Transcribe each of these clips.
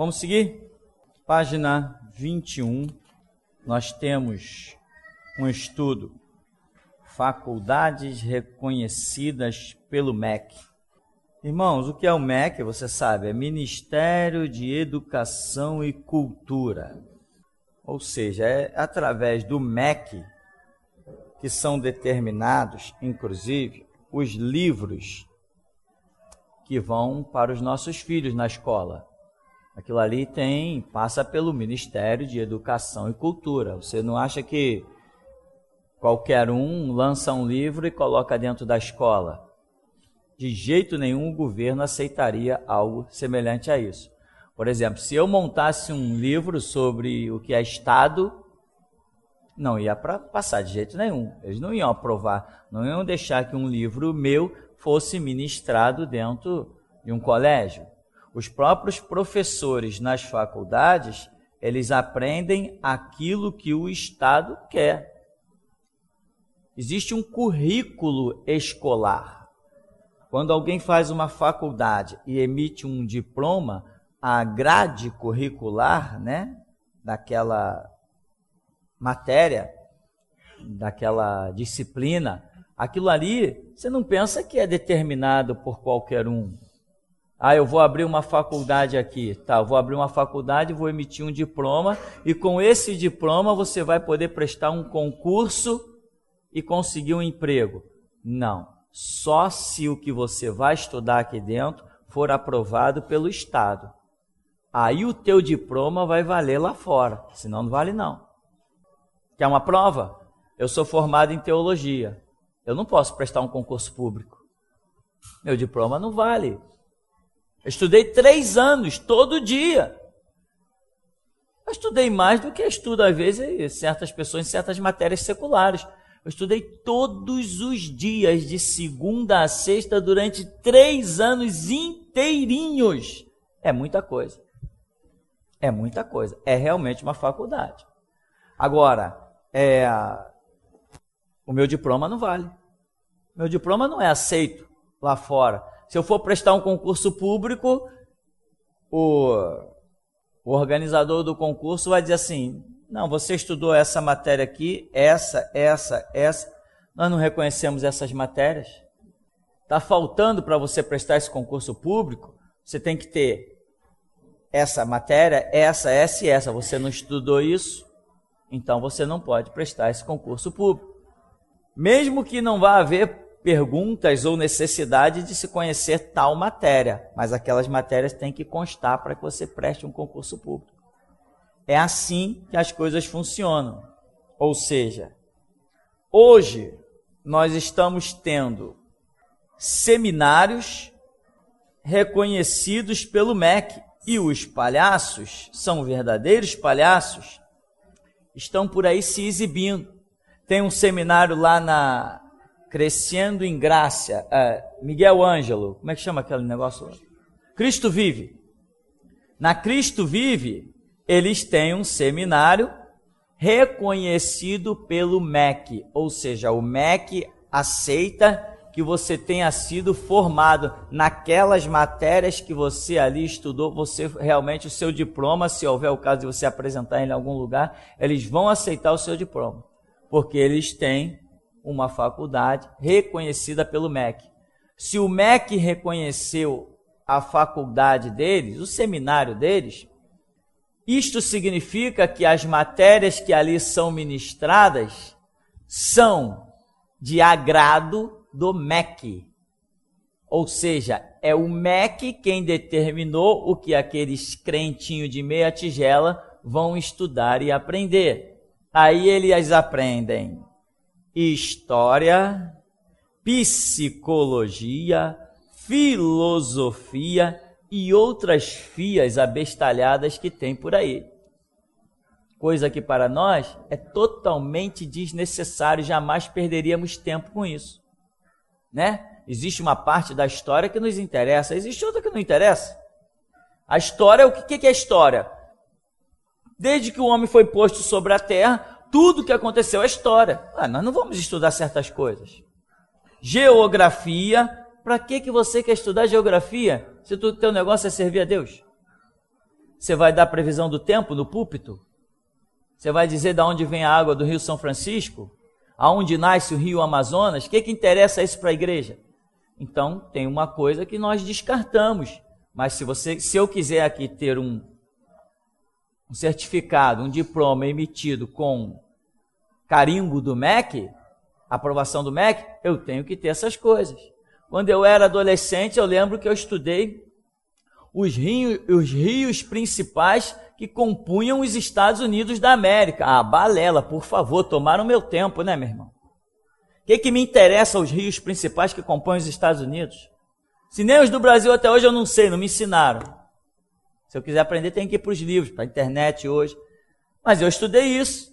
Vamos seguir? Página 21, nós temos um estudo. Faculdades reconhecidas pelo MEC. Irmãos, o que é o MEC? Você sabe, é Ministério de Educação e Cultura. Ou seja, é através do MEC que são determinados, inclusive, os livros que vão para os nossos filhos na escola. Aquilo ali tem passa pelo Ministério de Educação e Cultura. Você não acha que qualquer um lança um livro e coloca dentro da escola? De jeito nenhum o governo aceitaria algo semelhante a isso. Por exemplo, se eu montasse um livro sobre o que é Estado, não ia para passar de jeito nenhum. Eles não iam aprovar, não iam deixar que um livro meu fosse ministrado dentro de um colégio. Os próprios professores nas faculdades, eles aprendem aquilo que o Estado quer. Existe um currículo escolar. Quando alguém faz uma faculdade e emite um diploma, a grade curricular, né, daquela matéria, daquela disciplina, aquilo ali, você não pensa que é determinado por qualquer um. Ah, eu vou abrir uma faculdade aqui. Tá, vou abrir uma faculdade, vou emitir um diploma, e com esse diploma você vai poder prestar um concurso e conseguir um emprego. Não. Só se o que você vai estudar aqui dentro for aprovado pelo Estado. Aí o teu diploma vai valer lá fora, senão não vale não. Quer uma prova? Eu sou formado em teologia. Eu não posso prestar um concurso público. Meu diploma não vale. Eu estudei três anos, todo dia. Eu estudei mais do que estudo, às vezes, certas pessoas em certas matérias seculares. Eu estudei todos os dias, de segunda a sexta, durante três anos inteirinhos. É muita coisa. É muita coisa. É realmente uma faculdade. Agora, é... o meu diploma não vale. Meu diploma não é aceito lá fora se eu for prestar um concurso público, o, o organizador do concurso vai dizer assim: não, você estudou essa matéria aqui, essa, essa, essa. Nós não reconhecemos essas matérias. Está faltando para você prestar esse concurso público, você tem que ter essa matéria, essa, essa e essa. Você não estudou isso, então você não pode prestar esse concurso público. Mesmo que não vá haver perguntas ou necessidade de se conhecer tal matéria, mas aquelas matérias têm que constar para que você preste um concurso público. É assim que as coisas funcionam. Ou seja, hoje nós estamos tendo seminários reconhecidos pelo MEC e os palhaços são verdadeiros palhaços, estão por aí se exibindo. Tem um seminário lá na Crescendo em graça. É, Miguel Ângelo, como é que chama aquele negócio? Cristo Vive. Na Cristo Vive, eles têm um seminário reconhecido pelo MEC, ou seja, o MEC aceita que você tenha sido formado naquelas matérias que você ali estudou, você realmente o seu diploma, se houver o caso de você apresentar em algum lugar, eles vão aceitar o seu diploma, porque eles têm uma faculdade reconhecida pelo MEC. Se o MEC reconheceu a faculdade deles, o seminário deles, isto significa que as matérias que ali são ministradas são de agrado do MEC. Ou seja, é o MEC quem determinou o que aqueles crentinhos de meia tigela vão estudar e aprender. Aí eles aprendem história, psicologia, filosofia e outras fias abestalhadas que tem por aí. Coisa que para nós é totalmente desnecessário, jamais perderíamos tempo com isso. Né? Existe uma parte da história que nos interessa, existe outra que não interessa. A história, o que é a história? Desde que o homem foi posto sobre a terra, tudo que aconteceu, a é história. Ah, nós não vamos estudar certas coisas. Geografia, para que, que você quer estudar geografia se o teu negócio é servir a Deus? Você vai dar previsão do tempo no púlpito? Você vai dizer de onde vem a água do Rio São Francisco? Aonde nasce o Rio Amazonas? O que, que interessa isso para a igreja? Então, tem uma coisa que nós descartamos. Mas se você, se eu quiser aqui ter um, um certificado, um diploma emitido com carimbo do MEC, aprovação do MEC, eu tenho que ter essas coisas. Quando eu era adolescente, eu lembro que eu estudei os rios, os rios principais que compunham os Estados Unidos da América. Ah, balela, por favor, tomaram meu tempo, né, meu irmão? O que, que me interessa os rios principais que compõem os Estados Unidos? Se nem os do Brasil até hoje eu não sei, não me ensinaram. Se eu quiser aprender, tem que ir para os livros, para a internet hoje. Mas eu estudei isso.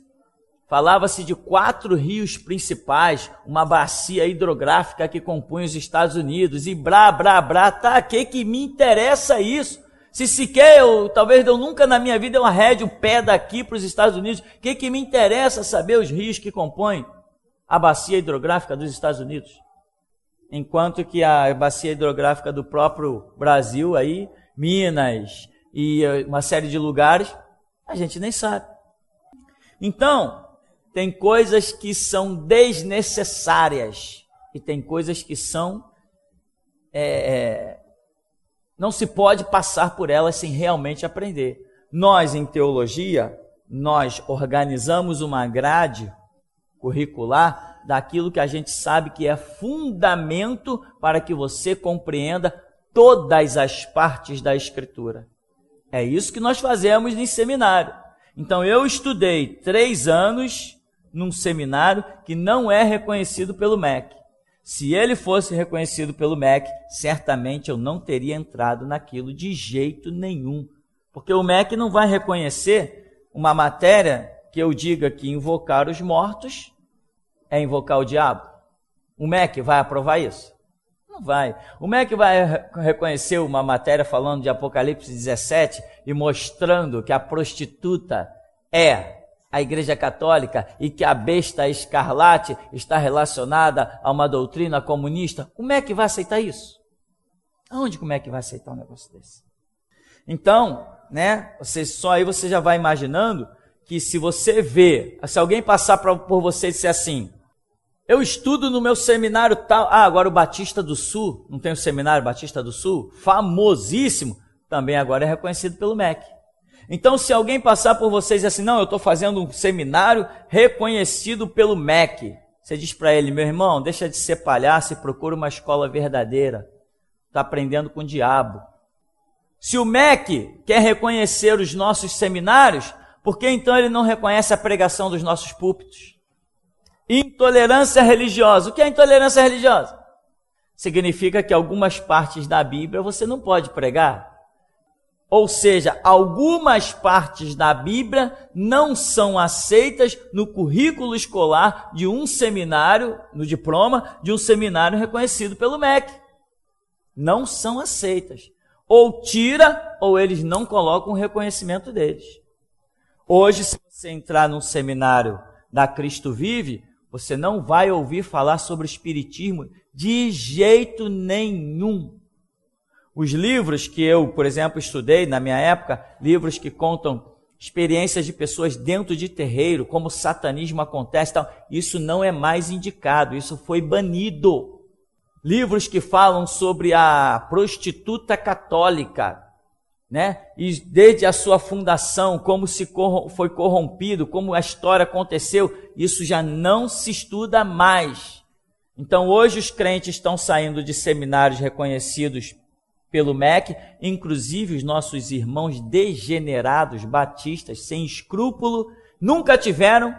Falava-se de quatro rios principais, uma bacia hidrográfica que compunha os Estados Unidos, e brá, brá, brá, tá, que que me interessa isso? Se sequer eu, talvez eu nunca na minha vida eu arrede o pé daqui para os Estados Unidos, que que me interessa saber os rios que compõem a bacia hidrográfica dos Estados Unidos? Enquanto que a bacia hidrográfica do próprio Brasil aí, Minas, e eh, uma série de lugares, a gente nem sabe. Então, tem coisas que são desnecessárias e tem coisas que são. É, não se pode passar por elas sem realmente aprender. Nós, em teologia, nós organizamos uma grade curricular daquilo que a gente sabe que é fundamento para que você compreenda todas as partes da Escritura. É isso que nós fazemos em seminário. Então eu estudei três anos num seminário que não é reconhecido pelo MEC. Se ele fosse reconhecido pelo MEC, certamente eu não teria entrado naquilo de jeito nenhum. Porque o MEC não vai reconhecer uma matéria que eu diga que invocar os mortos é invocar o diabo. O MEC vai aprovar isso? Não vai. Como é que vai reconhecer uma matéria falando de Apocalipse 17 e mostrando que a prostituta é a Igreja Católica e que a besta escarlate está relacionada a uma doutrina comunista? Como é que vai aceitar isso? Aonde como é que vai aceitar um negócio desse? Então, né? Você, só aí você já vai imaginando que se você vê, se alguém passar pra, por você e disser assim, eu estudo no meu seminário tal. Ah, agora o Batista do Sul, não tem o seminário Batista do Sul? Famosíssimo. Também agora é reconhecido pelo MEC. Então, se alguém passar por vocês assim, não, eu estou fazendo um seminário reconhecido pelo MEC. Você diz para ele, meu irmão, deixa de ser palhaço e procura uma escola verdadeira. Está aprendendo com o diabo. Se o MEC quer reconhecer os nossos seminários, por que então ele não reconhece a pregação dos nossos púlpitos? Intolerância religiosa. O que é intolerância religiosa? Significa que algumas partes da Bíblia você não pode pregar. Ou seja, algumas partes da Bíblia não são aceitas no currículo escolar de um seminário, no diploma de um seminário reconhecido pelo MEC. Não são aceitas. Ou tira, ou eles não colocam o reconhecimento deles. Hoje, se você entrar num seminário da Cristo Vive, você não vai ouvir falar sobre espiritismo de jeito nenhum. Os livros que eu, por exemplo, estudei na minha época, livros que contam experiências de pessoas dentro de terreiro, como o satanismo acontece, tal, isso não é mais indicado, isso foi banido. Livros que falam sobre a prostituta católica, né? E desde a sua fundação, como se foi corrompido, como a história aconteceu, isso já não se estuda mais. Então hoje os crentes estão saindo de seminários reconhecidos pelo MEC, inclusive os nossos irmãos degenerados batistas sem escrúpulo nunca tiveram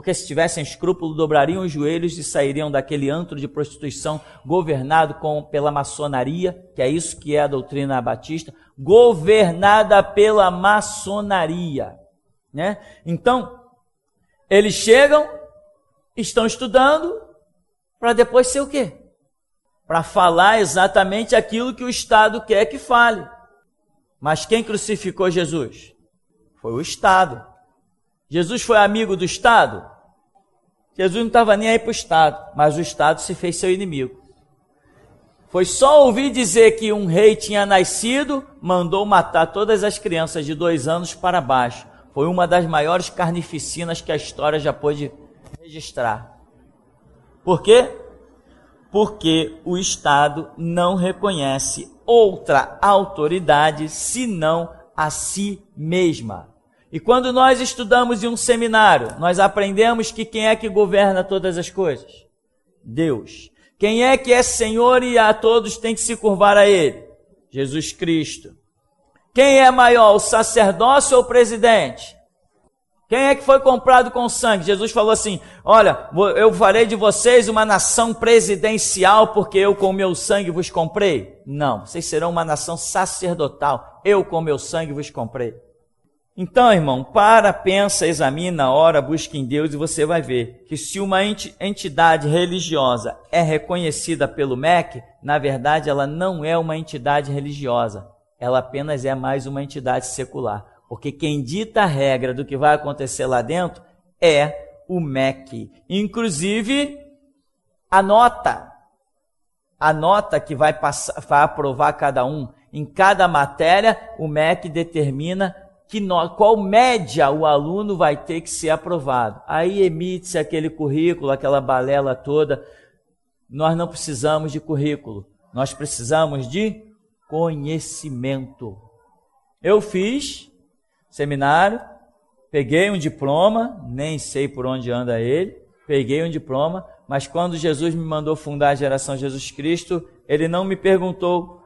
porque se tivessem escrúpulo, dobrariam os joelhos e sairiam daquele antro de prostituição governado com, pela maçonaria, que é isso que é a doutrina batista, governada pela maçonaria, né? Então, eles chegam, estão estudando para depois ser o quê? Para falar exatamente aquilo que o Estado quer que fale. Mas quem crucificou Jesus? Foi o Estado. Jesus foi amigo do Estado? Jesus não estava nem aí para o Estado, mas o Estado se fez seu inimigo. Foi só ouvir dizer que um rei tinha nascido, mandou matar todas as crianças de dois anos para baixo. Foi uma das maiores carnificinas que a história já pôde registrar. Por quê? Porque o Estado não reconhece outra autoridade senão a si mesma. E quando nós estudamos em um seminário, nós aprendemos que quem é que governa todas as coisas? Deus. Quem é que é Senhor e a todos tem que se curvar a Ele? Jesus Cristo. Quem é maior, o sacerdócio ou o presidente? Quem é que foi comprado com sangue? Jesus falou assim: Olha, eu farei de vocês uma nação presidencial, porque eu com meu sangue vos comprei. Não, vocês serão uma nação sacerdotal. Eu com meu sangue vos comprei. Então, irmão, para, pensa, examina, ora, busque em Deus e você vai ver que se uma entidade religiosa é reconhecida pelo MEC, na verdade ela não é uma entidade religiosa, ela apenas é mais uma entidade secular. Porque quem dita a regra do que vai acontecer lá dentro é o MEC. Inclusive, a nota, a nota que vai, passar, vai aprovar cada um. Em cada matéria, o MEC determina que qual média o aluno vai ter que ser aprovado. Aí emite-se aquele currículo, aquela balela toda. Nós não precisamos de currículo, nós precisamos de conhecimento. Eu fiz seminário, peguei um diploma, nem sei por onde anda ele, peguei um diploma, mas quando Jesus me mandou fundar a geração Jesus Cristo, ele não me perguntou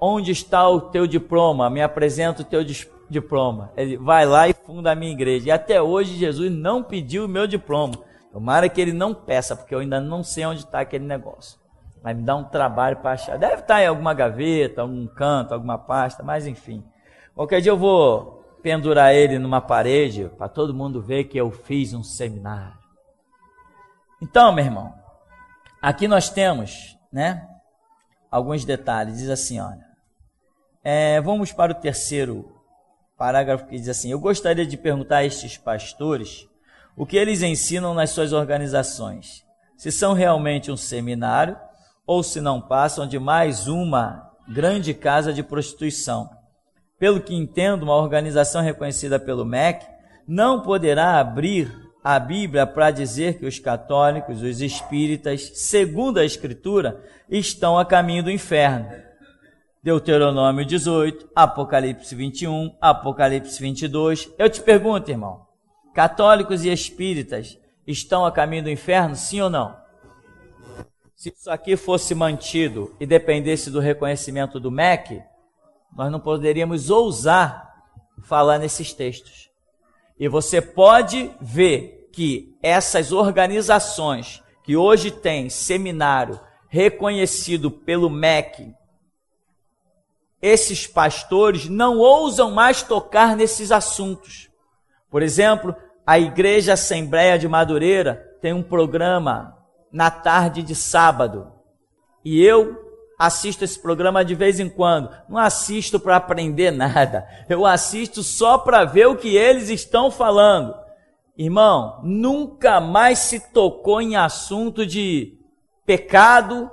onde está o teu diploma, me apresenta o teu diploma diploma. Ele vai lá e funda a minha igreja. E até hoje Jesus não pediu o meu diploma. Tomara que ele não peça, porque eu ainda não sei onde está aquele negócio. Vai me dar um trabalho para achar. Deve estar tá em alguma gaveta, algum canto, alguma pasta, mas enfim. Qualquer dia eu vou pendurar ele numa parede para todo mundo ver que eu fiz um seminário. Então, meu irmão, aqui nós temos, né, alguns detalhes. Diz assim, olha. É, vamos para o terceiro parágrafo que diz assim: Eu gostaria de perguntar a estes pastores o que eles ensinam nas suas organizações, se são realmente um seminário ou se não passam de mais uma grande casa de prostituição. Pelo que entendo, uma organização reconhecida pelo MEC não poderá abrir a Bíblia para dizer que os católicos, os espíritas, segundo a Escritura, estão a caminho do inferno. Deuteronômio 18, Apocalipse 21, Apocalipse 22. Eu te pergunto, irmão, católicos e espíritas estão a caminho do inferno, sim ou não? Se isso aqui fosse mantido e dependesse do reconhecimento do MEC, nós não poderíamos ousar falar nesses textos. E você pode ver que essas organizações que hoje têm seminário reconhecido pelo MEC, esses pastores não ousam mais tocar nesses assuntos. Por exemplo, a Igreja Assembleia de Madureira tem um programa na tarde de sábado. E eu assisto esse programa de vez em quando. Não assisto para aprender nada. Eu assisto só para ver o que eles estão falando. Irmão, nunca mais se tocou em assunto de pecado,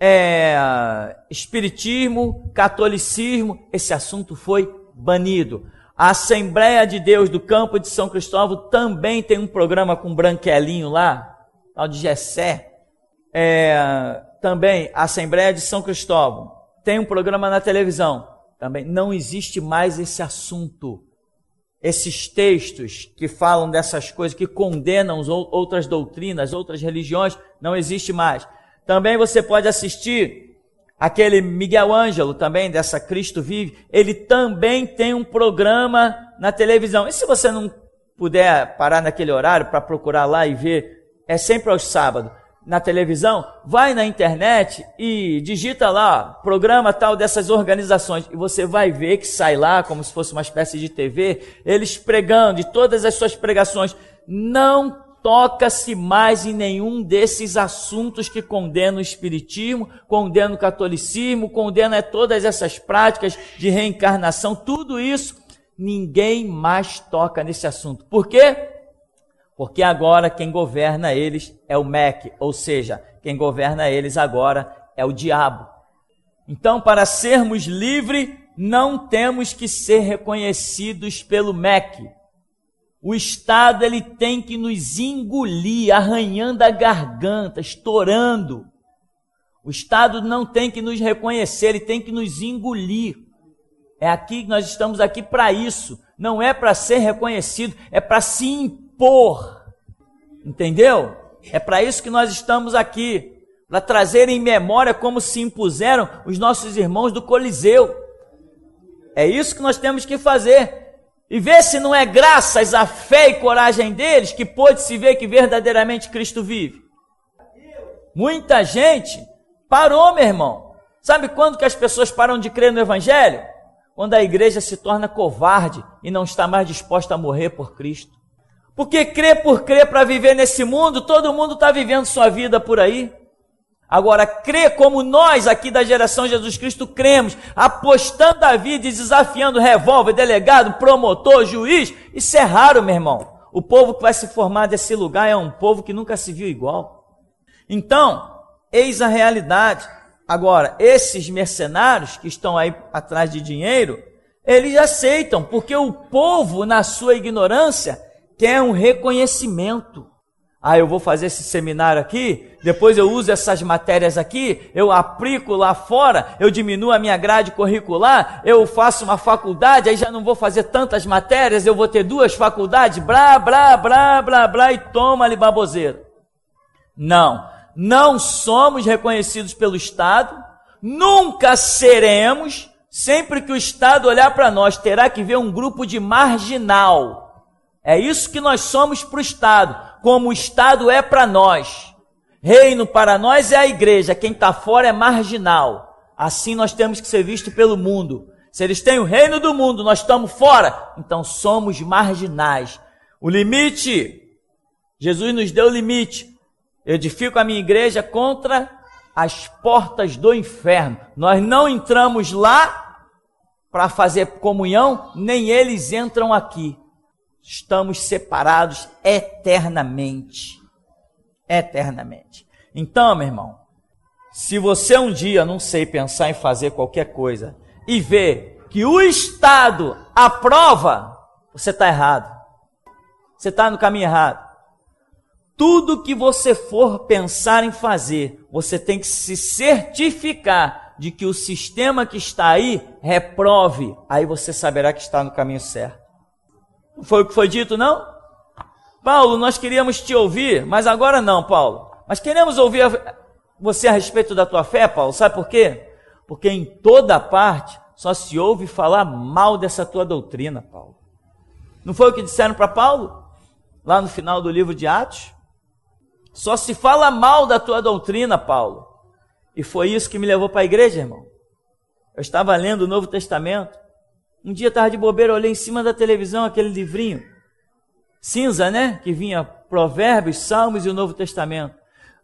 é, espiritismo, catolicismo, esse assunto foi banido. A Assembleia de Deus do Campo de São Cristóvão também tem um programa com branquelinho lá, tal de Gessé. É, também, a Assembleia de São Cristóvão tem um programa na televisão. Também não existe mais esse assunto. Esses textos que falam dessas coisas, que condenam outras doutrinas, outras religiões, não existe mais. Também você pode assistir aquele Miguel Ângelo, também dessa Cristo Vive. Ele também tem um programa na televisão. E se você não puder parar naquele horário para procurar lá e ver, é sempre aos sábados na televisão, vai na internet e digita lá, ó, programa tal dessas organizações, e você vai ver que sai lá, como se fosse uma espécie de TV, eles pregando, de todas as suas pregações. Não toca-se mais em nenhum desses assuntos que condena o espiritismo, condena o catolicismo, condena todas essas práticas de reencarnação, tudo isso, ninguém mais toca nesse assunto. Por quê? Porque agora quem governa eles é o MEC, ou seja, quem governa eles agora é o diabo. Então, para sermos livres, não temos que ser reconhecidos pelo MEC o Estado ele tem que nos engolir, arranhando a garganta, estourando. O Estado não tem que nos reconhecer, ele tem que nos engolir. É aqui que nós estamos aqui para isso. Não é para ser reconhecido, é para se impor. Entendeu? É para isso que nós estamos aqui, para trazer em memória como se impuseram os nossos irmãos do Coliseu. É isso que nós temos que fazer e vê se não é graças à fé e coragem deles que pode se ver que verdadeiramente Cristo vive. Muita gente parou, meu irmão. Sabe quando que as pessoas param de crer no Evangelho? Quando a igreja se torna covarde e não está mais disposta a morrer por Cristo. Porque crer por crer para viver nesse mundo, todo mundo está vivendo sua vida por aí. Agora, crer como nós aqui da geração Jesus Cristo cremos, apostando a vida e desafiando revólver, delegado, promotor, juiz, isso é raro, meu irmão. O povo que vai se formar desse lugar é um povo que nunca se viu igual. Então, eis a realidade. Agora, esses mercenários que estão aí atrás de dinheiro, eles aceitam, porque o povo, na sua ignorância, quer um reconhecimento. Ah, eu vou fazer esse seminário aqui, depois eu uso essas matérias aqui, eu aplico lá fora, eu diminuo a minha grade curricular, eu faço uma faculdade, aí já não vou fazer tantas matérias, eu vou ter duas faculdades, blá, blá, blá, blá, blá, e toma ali baboseira. Não, não somos reconhecidos pelo Estado, nunca seremos, sempre que o Estado olhar para nós, terá que ver um grupo de marginal. É isso que nós somos para o Estado como o Estado é para nós. Reino para nós é a igreja, quem está fora é marginal. Assim nós temos que ser vistos pelo mundo. Se eles têm o reino do mundo, nós estamos fora, então somos marginais. O limite, Jesus nos deu o limite. Edifico a minha igreja contra as portas do inferno. Nós não entramos lá para fazer comunhão, nem eles entram aqui estamos separados eternamente. Eternamente. Então, meu irmão, se você um dia, não sei, pensar em fazer qualquer coisa e ver que o Estado aprova, você está errado. Você está no caminho errado. Tudo que você for pensar em fazer, você tem que se certificar de que o sistema que está aí reprove. Aí você saberá que está no caminho certo. Foi o que foi dito, não? Paulo, nós queríamos te ouvir, mas agora não, Paulo. Mas queremos ouvir você a respeito da tua fé, Paulo. Sabe por quê? Porque em toda parte só se ouve falar mal dessa tua doutrina, Paulo. Não foi o que disseram para Paulo? Lá no final do livro de Atos? Só se fala mal da tua doutrina, Paulo. E foi isso que me levou para a igreja, irmão. Eu estava lendo o Novo Testamento um dia estava de bobeira, olhei em cima da televisão aquele livrinho cinza, né? Que vinha Provérbios, Salmos e o Novo Testamento.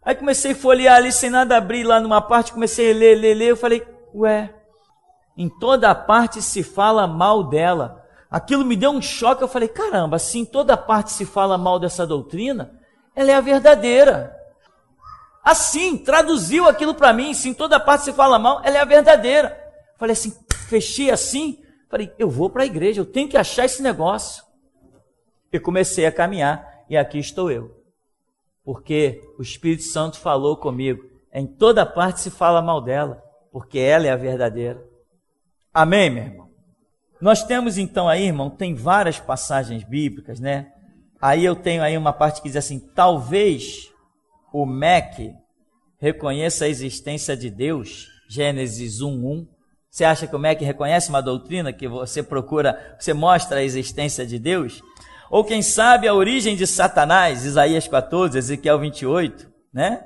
Aí comecei a folhear ali sem nada abrir lá numa parte, comecei a ler, ler, ler. Eu falei, ué, em toda parte se fala mal dela. Aquilo me deu um choque. Eu falei, caramba, se em toda parte se fala mal dessa doutrina, ela é a verdadeira. Assim, traduziu aquilo para mim. Se em toda parte se fala mal, ela é a verdadeira. Eu falei assim, fechei assim, Falei, eu vou para a igreja, eu tenho que achar esse negócio. E comecei a caminhar, e aqui estou eu. Porque o Espírito Santo falou comigo. Em toda parte se fala mal dela, porque ela é a verdadeira. Amém, meu irmão? Nós temos então aí, irmão, tem várias passagens bíblicas, né? Aí eu tenho aí uma parte que diz assim: talvez o MEC reconheça a existência de Deus, Gênesis 1. Você acha que o MEC reconhece uma doutrina que você procura, você mostra a existência de Deus? Ou quem sabe a origem de Satanás, Isaías 14, Ezequiel 28, né?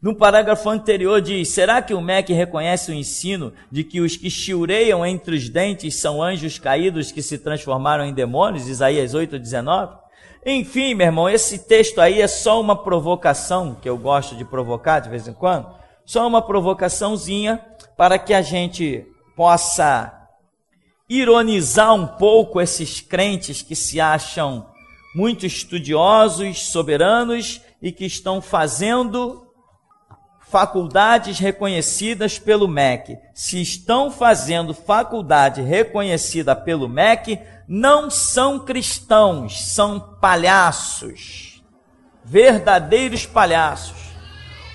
No parágrafo anterior diz: Será que o MEC reconhece o ensino de que os que chiureiam entre os dentes são anjos caídos que se transformaram em demônios? Isaías 8, 19. Enfim, meu irmão, esse texto aí é só uma provocação que eu gosto de provocar de vez em quando só uma provocaçãozinha para que a gente possa ironizar um pouco esses crentes que se acham muito estudiosos, soberanos e que estão fazendo faculdades reconhecidas pelo MEC. Se estão fazendo faculdade reconhecida pelo MEC, não são cristãos, são palhaços, verdadeiros palhaços.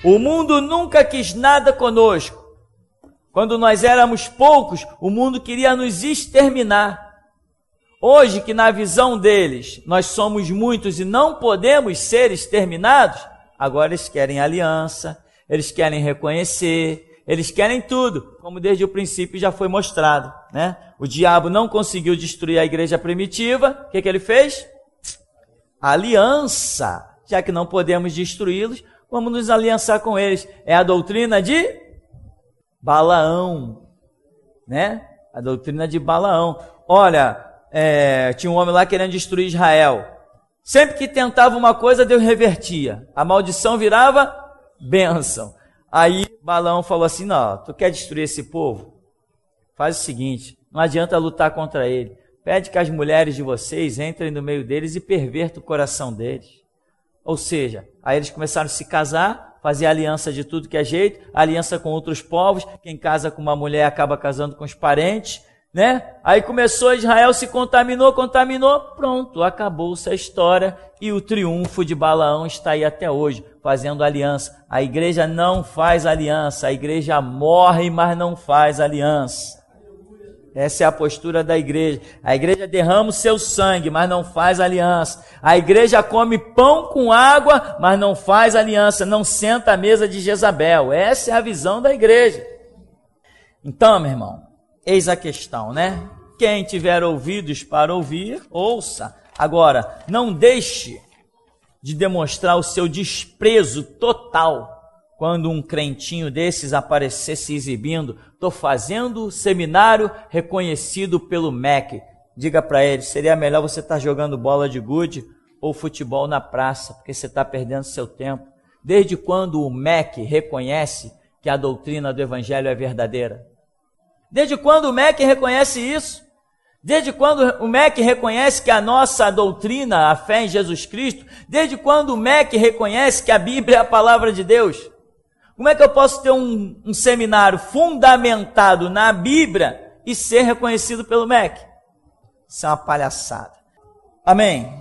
O mundo nunca quis nada conosco. Quando nós éramos poucos, o mundo queria nos exterminar. Hoje, que na visão deles nós somos muitos e não podemos ser exterminados, agora eles querem aliança, eles querem reconhecer, eles querem tudo, como desde o princípio já foi mostrado. Né? O diabo não conseguiu destruir a igreja primitiva, o que, que ele fez? Aliança. Já que não podemos destruí-los, vamos nos aliançar com eles. É a doutrina de Balaão, né? A doutrina de Balaão. Olha, é, tinha um homem lá querendo destruir Israel. Sempre que tentava uma coisa, Deus revertia. A maldição virava bênção. Aí Balaão falou assim: Não, tu quer destruir esse povo? Faz o seguinte: não adianta lutar contra ele. Pede que as mulheres de vocês entrem no meio deles e pervertam o coração deles. Ou seja, aí eles começaram a se casar, fazer aliança de tudo que é jeito, aliança com outros povos, quem casa com uma mulher acaba casando com os parentes, né? Aí começou Israel, se contaminou, contaminou, pronto, acabou-se a história e o triunfo de Balaão está aí até hoje, fazendo aliança. A igreja não faz aliança, a igreja morre, mas não faz aliança. Essa é a postura da igreja. A igreja derrama o seu sangue, mas não faz aliança. A igreja come pão com água, mas não faz aliança, não senta à mesa de Jezabel. Essa é a visão da igreja. Então, meu irmão, eis a questão, né? Quem tiver ouvidos para ouvir, ouça. Agora, não deixe de demonstrar o seu desprezo total quando um crentinho desses aparecer se exibindo, estou fazendo seminário reconhecido pelo MEC. Diga para ele, seria melhor você estar tá jogando bola de gude ou futebol na praça, porque você está perdendo seu tempo. Desde quando o MEC reconhece que a doutrina do Evangelho é verdadeira? Desde quando o MEC reconhece isso? Desde quando o MEC reconhece que a nossa doutrina, a fé em Jesus Cristo, desde quando o MEC reconhece que a Bíblia é a palavra de Deus? Como é que eu posso ter um, um seminário fundamentado na Bíblia e ser reconhecido pelo MEC? Isso é uma palhaçada. Amém?